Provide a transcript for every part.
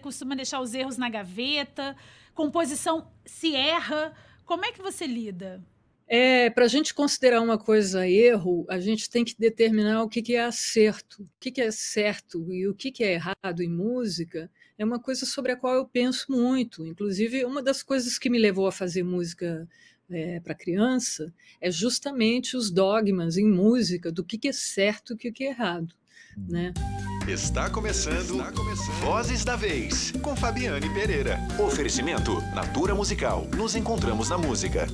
costuma deixar os erros na gaveta, composição se erra. Como é que você lida? É, para a gente considerar uma coisa erro, a gente tem que determinar o que, que é acerto, o que, que é certo e o que, que é errado em música. É uma coisa sobre a qual eu penso muito. Inclusive, uma das coisas que me levou a fazer música é, para criança é justamente os dogmas em música do que, que é certo e o que, que é errado, né? Está começando, Está começando, Vozes da Vez, com Fabiane Pereira. Oferecimento Natura Musical. Nos encontramos na música.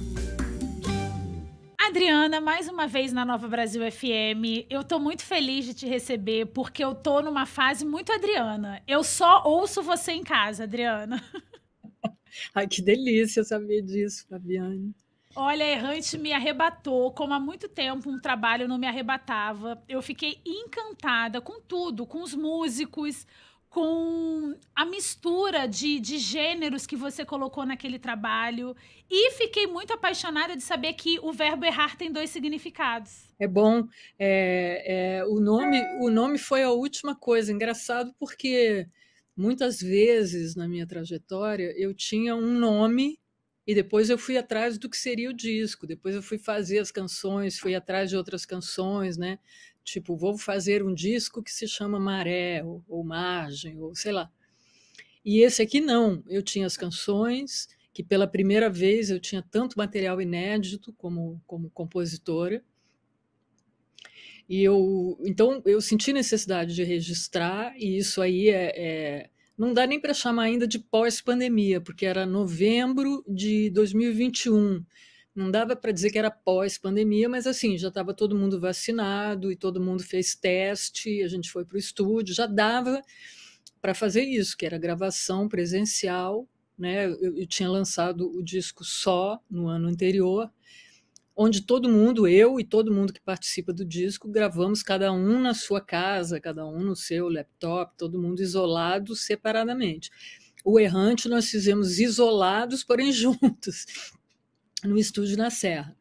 Adriana, mais uma vez na Nova Brasil FM. Eu tô muito feliz de te receber, porque eu tô numa fase muito Adriana. Eu só ouço você em casa, Adriana. Ai, que delícia saber disso, Fabiane. Olha, Errante me arrebatou, como há muito tempo um trabalho não me arrebatava. Eu fiquei encantada com tudo, com os músicos, com a mistura de, de gêneros que você colocou naquele trabalho. E fiquei muito apaixonada de saber que o verbo errar tem dois significados. É bom. É, é, o, nome, o nome foi a última coisa. Engraçado porque muitas vezes na minha trajetória eu tinha um nome e depois eu fui atrás do que seria o disco, depois eu fui fazer as canções, fui atrás de outras canções, né? Tipo, vou fazer um disco que se chama Maré, ou, ou Margem, ou sei lá. E esse aqui não, eu tinha as canções, que pela primeira vez eu tinha tanto material inédito como, como compositora. E eu, então, eu senti necessidade de registrar, e isso aí é, é não dá nem para chamar ainda de pós-pandemia, porque era novembro de 2021. Não dava para dizer que era pós-pandemia, mas assim, já estava todo mundo vacinado e todo mundo fez teste, a gente foi para o estúdio, já dava para fazer isso, que era gravação presencial. Né? Eu, eu tinha lançado o disco só no ano anterior, onde todo mundo, eu e todo mundo que participa do disco, gravamos cada um na sua casa, cada um no seu laptop, todo mundo isolado separadamente. O Errante nós fizemos isolados, porém juntos, no estúdio na Serra.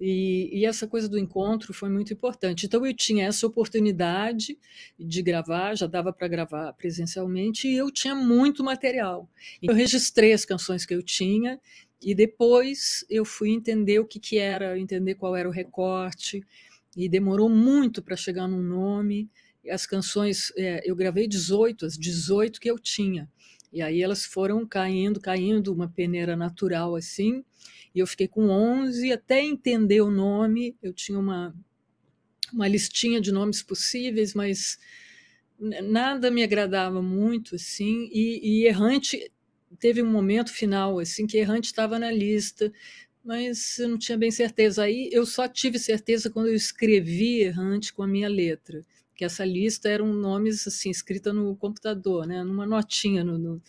E, e, essa coisa do encontro foi muito importante. Então eu tinha essa oportunidade de gravar, já dava para gravar presencialmente, e eu tinha muito material. Eu registrei as canções que eu tinha e depois eu fui entender o que, que era, entender qual era o recorte, e demorou muito para chegar num nome. As canções, é, eu gravei 18, as 18 que eu tinha. E aí elas foram caindo, caindo, uma peneira natural assim. E eu fiquei com 11, até entender o nome. Eu tinha uma, uma listinha de nomes possíveis, mas nada me agradava muito assim. E, e Errante teve um momento final assim que Errante estava na lista, mas eu não tinha bem certeza. Aí eu só tive certeza quando eu escrevi Errante com a minha letra, que essa lista eram nomes assim escrita no computador, né, numa notinha no, no,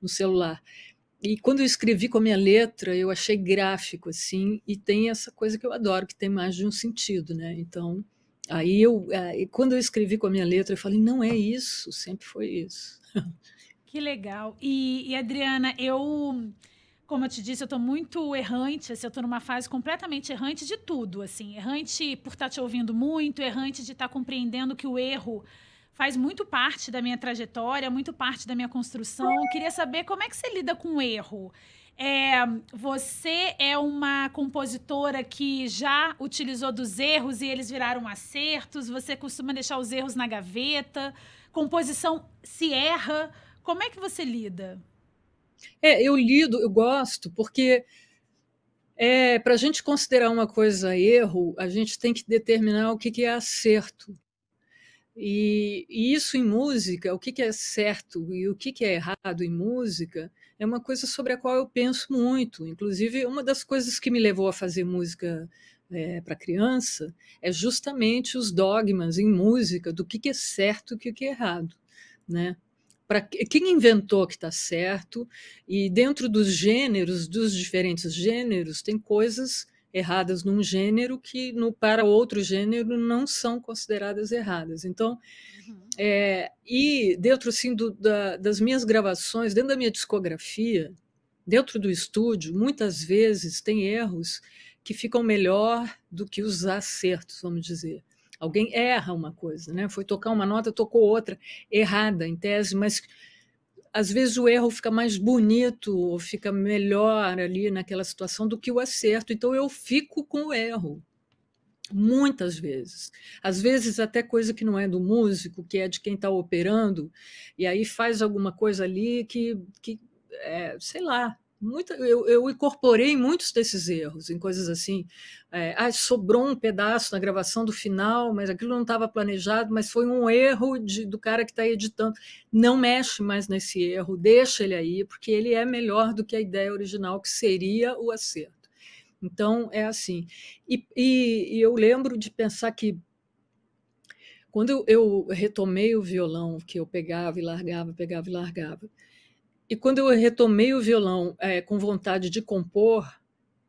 no celular. E quando eu escrevi com a minha letra, eu achei gráfico assim, e tem essa coisa que eu adoro, que tem mais de um sentido, né? Então, aí eu, eh, quando eu escrevi com a minha letra, eu falei, não é isso, sempre foi isso. Que legal. E, e Adriana, eu como eu te disse, eu estou muito errante, assim, eu estou numa fase completamente errante de tudo, assim, errante por estar tá te ouvindo muito, errante de estar tá compreendendo que o erro faz muito parte da minha trajetória, muito parte da minha construção. Eu queria saber como é que você lida com o erro. É, você é uma compositora que já utilizou dos erros e eles viraram acertos, você costuma deixar os erros na gaveta, composição se erra, como é que você lida? É, eu lido, eu gosto, porque é, para a gente considerar uma coisa erro, a gente tem que determinar o que, que é acerto. E, e, isso em música, o que, que é certo e o que, que é errado em música, é uma coisa sobre a qual eu penso muito. Inclusive, uma das coisas que me levou a fazer música é, para criança é justamente os dogmas em música do que, que é certo e o que, que é errado. Né? para quem inventou que está certo, e dentro dos gêneros, dos diferentes gêneros, tem coisas erradas num gênero que no, para outro gênero não são consideradas erradas. Então, uhum. é, e dentro assim, do, da, das minhas gravações, dentro da minha discografia, dentro do estúdio, muitas vezes tem erros que ficam melhor do que os acertos, vamos dizer. Alguém erra uma coisa, né? Foi tocar uma nota, tocou outra, errada em tese, mas às vezes o erro fica mais bonito ou fica melhor ali naquela situação do que o acerto. Então eu fico com o erro. Muitas vezes. Às vezes, até coisa que não é do músico, que é de quem está operando, e aí faz alguma coisa ali que, que é, sei lá, eu, eu, incorporei muitos desses erros em coisas assim. É, ah, sobrou um pedaço na gravação do final, mas aquilo não estava planejado, mas foi um erro de, do cara que está editando. Não mexe mais nesse erro, deixa ele aí, porque ele é melhor do que a ideia original, que seria o acerto. Então, é assim. E, e, e eu lembro de pensar que quando eu retomei o violão, que eu pegava e largava, pegava e largava e quando eu retomei o violão é, com vontade de compor,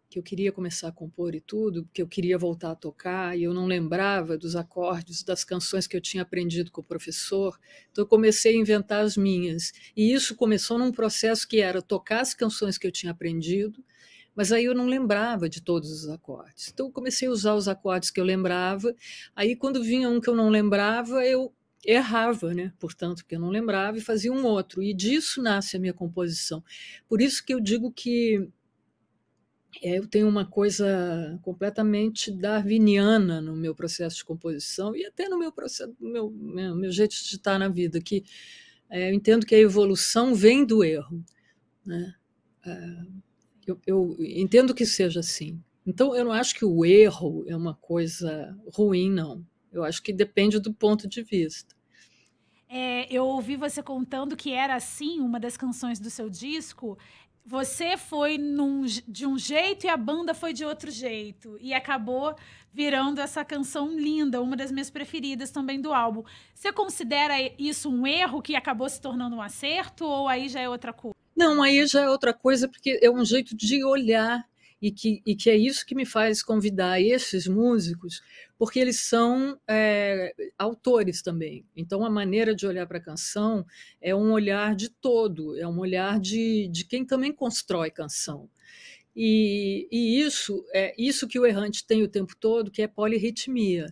que eu queria começar a compor e tudo, que eu queria voltar a tocar, e eu não lembrava dos acordes, das canções que eu tinha aprendido com o professor, então eu comecei a inventar as minhas. E isso começou num processo que era tocar as canções que eu tinha aprendido, mas aí eu não lembrava de todos os acordes. Então eu comecei a usar os acordes que eu lembrava, aí quando vinha um que eu não lembrava, eu errava, né? portanto, que eu não lembrava, e fazia um outro. E disso nasce a minha composição. Por isso que eu digo que é, eu tenho uma coisa completamente darwiniana no meu processo de composição e até no meu processo, meu, meu, né, meu jeito de estar na vida, que é, eu entendo que a evolução vem do erro. Né? É, eu, eu entendo que seja assim. Então, eu não acho que o erro é uma coisa ruim, não. Eu acho que depende do ponto de vista. É, eu ouvi você contando que era assim uma das canções do seu disco. Você foi num, de um jeito e a banda foi de outro jeito. E acabou virando essa canção linda, uma das minhas preferidas também do álbum. Você considera isso um erro que acabou se tornando um acerto ou aí já é outra coisa? Não, aí já é outra coisa, porque é um jeito de olhar e que, e que é isso que me faz convidar esses músicos, porque eles são é, autores também. Então, a maneira de olhar para a canção é um olhar de todo, é um olhar de, de quem também constrói canção. E, e isso é isso que o errante tem o tempo todo, que é polirritmia.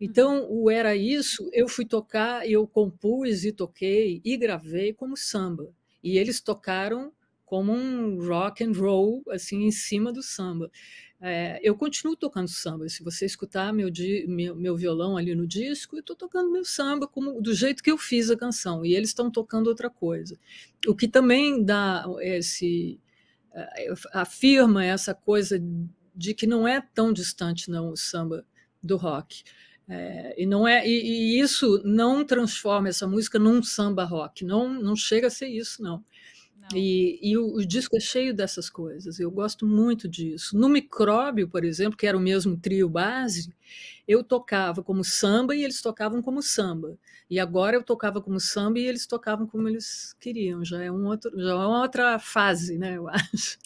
Então, o Era Isso, eu fui tocar, eu compus e toquei e gravei como samba. E eles tocaram como um rock and roll assim em cima do samba. É, eu continuo tocando samba. Se você escutar meu, di, meu, meu violão ali no disco, eu estou tocando meu samba como, do jeito que eu fiz a canção. E eles estão tocando outra coisa. O que também dá esse afirma essa coisa de que não é tão distante não o samba do rock. É, e não é e, e, isso não transforma essa música num samba rock. Não não chega a ser isso não. E, e o, o, disco é cheio dessas coisas, eu gosto muito disso. No Micróbio, por exemplo, que era o mesmo trio base, eu tocava como samba e eles tocavam como samba. E agora eu tocava como samba e eles tocavam como eles queriam. Já é, um outro, já é uma outra fase, né, eu acho.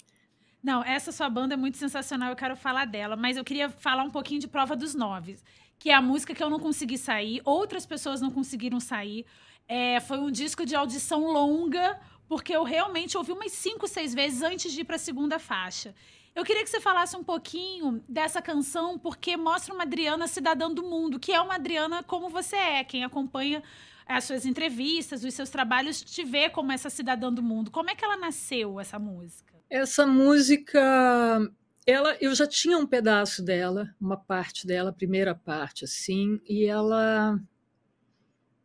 Não, essa sua banda é muito sensacional, eu quero falar dela, mas eu queria falar um pouquinho de Prova dos Noves, que é a música que eu não consegui sair, outras pessoas não conseguiram sair. É, foi um disco de audição longa, porque eu realmente ouvi umas cinco, seis vezes antes de ir para a segunda faixa. Eu queria que você falasse um pouquinho dessa canção, porque mostra uma Adriana cidadã do mundo, que é uma Adriana como você é. Quem acompanha as suas entrevistas, os seus trabalhos, te vê como essa cidadã do mundo. Como é que ela nasceu, essa música? Essa música, ela, eu já tinha um pedaço dela, uma parte dela, a primeira parte, assim, e ela,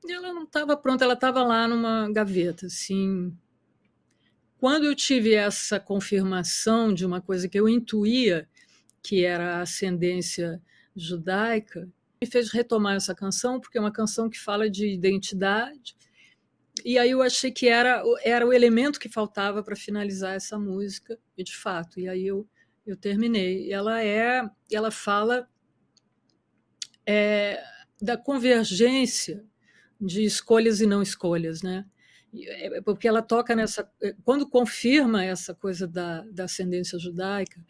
ela não estava pronta, ela estava lá numa gaveta, assim, quando eu tive essa confirmação de uma coisa que eu intuía, que era a ascendência judaica, me fez retomar essa canção, porque é uma canção que fala de identidade. E aí eu achei que era, era o elemento que faltava para finalizar essa música, e de fato. E aí eu, eu terminei. Ela é, ela fala é, da convergência de escolhas e não escolhas, né? É, é, porque ela toca nessa. É, quando confirma essa coisa da, da ascendência judaica,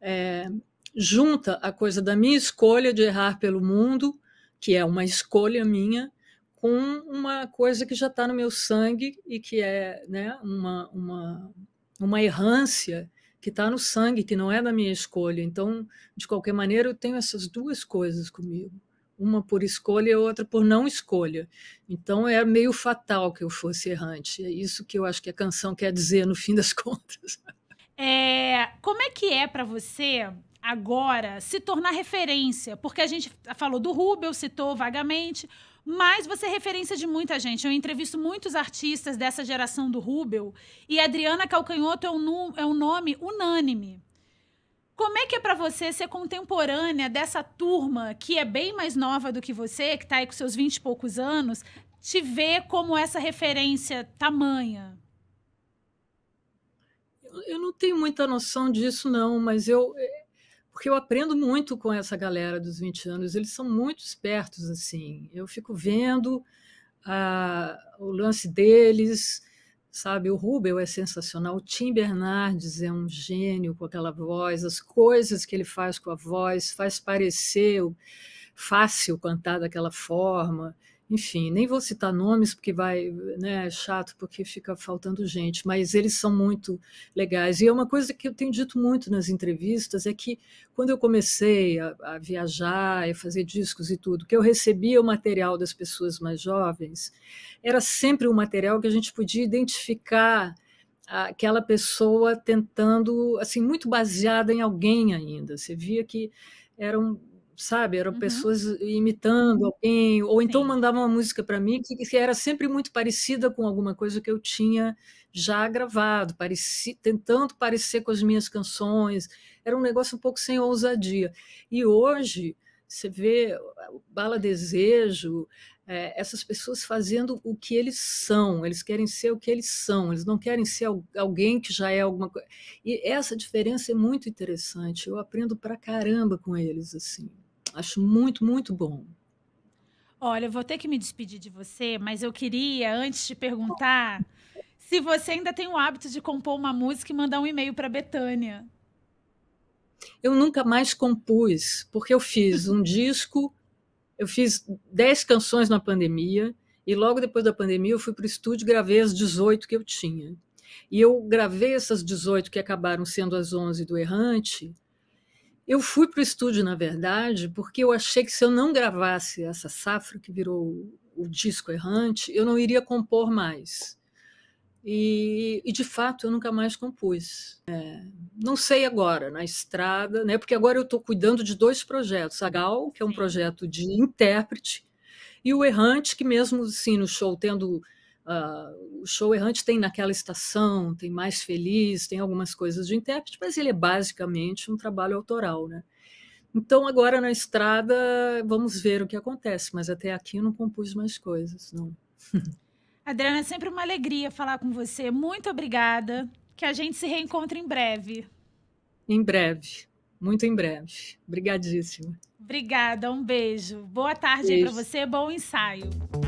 é, junta a coisa da minha escolha de errar pelo mundo, que é uma escolha minha, com uma coisa que já está no meu sangue e que é né, uma, uma, uma errância que está no sangue, que não é da minha escolha. Então, de qualquer maneira, eu tenho essas duas coisas comigo uma por escolha e outra por não escolha. Então é meio fatal que eu fosse errante. É isso que eu acho que a canção quer dizer no fim das contas. É, como é que é para você agora se tornar referência? Porque a gente falou do Rubel, citou vagamente, mas você é referência de muita gente. Eu entrevisto muitos artistas dessa geração do Rubel e Adriana Calcanhoto é um, é um nome unânime. Como é que é para você ser contemporânea dessa turma que é bem mais nova do que você, que está aí com seus 20 e poucos anos, te ver como essa referência tamanha? Eu não tenho muita noção disso, não, mas eu. É, porque eu aprendo muito com essa galera dos 20 anos, eles são muito espertos, assim. Eu fico vendo ah, o lance deles, sabe? O Rubel é sensacional, o Tim Bernardes é um gênio com aquela voz, as coisas que ele faz com a voz, faz parecer fácil cantar daquela forma enfim, nem vou citar nomes porque vai, né, é chato porque fica faltando gente, mas eles são muito legais. E é uma coisa que eu tenho dito muito nas entrevistas é que quando eu comecei a, a viajar, a fazer discos e tudo, que eu recebia o material das pessoas mais jovens, era sempre um material que a gente podia identificar aquela pessoa tentando, assim, muito baseada em alguém ainda. Você via que eram sabe? Eram uhum. pessoas imitando alguém, ou então mandavam uma música para mim que, que, era sempre muito parecida com alguma coisa que eu tinha já gravado, pareci, tentando parecer com as minhas canções. Era um negócio um pouco sem ousadia. E hoje você vê Bala Desejo, é, essas pessoas fazendo o que eles são, eles querem ser o que eles são, eles não querem ser alguém que já é alguma coisa. E essa diferença é muito interessante, eu aprendo pra caramba com eles, assim. Acho muito, muito bom. Olha, eu vou ter que me despedir de você, mas eu queria, antes de perguntar, se você ainda tem o hábito de compor uma música e mandar um e-mail para Betânia. Eu nunca mais compus, porque eu fiz um disco, eu fiz 10 canções na pandemia, e logo depois da pandemia eu fui para o estúdio e gravei as 18 que eu tinha. E eu gravei essas 18 que acabaram sendo as 11 do Errante, eu fui para o estúdio, na verdade, porque eu achei que se eu não gravasse essa safra que virou o disco errante, eu não iria compor mais. E, e de fato eu nunca mais compus. É, não sei agora, na estrada, né? porque agora eu estou cuidando de dois projetos: a Gal, que é um projeto de intérprete, e o Errante, que mesmo assim, no show tendo Uh, o show errante tem naquela estação, tem mais feliz, tem algumas coisas de intérprete, mas ele é basicamente um trabalho autoral, né? Então agora na estrada vamos ver o que acontece, mas até aqui eu não compus mais coisas, não. Adriana, é sempre uma alegria falar com você. Muito obrigada. Que a gente se reencontre em breve. Em breve, muito em breve. Obrigadíssima. Obrigada, um beijo. Boa tarde para você, bom ensaio.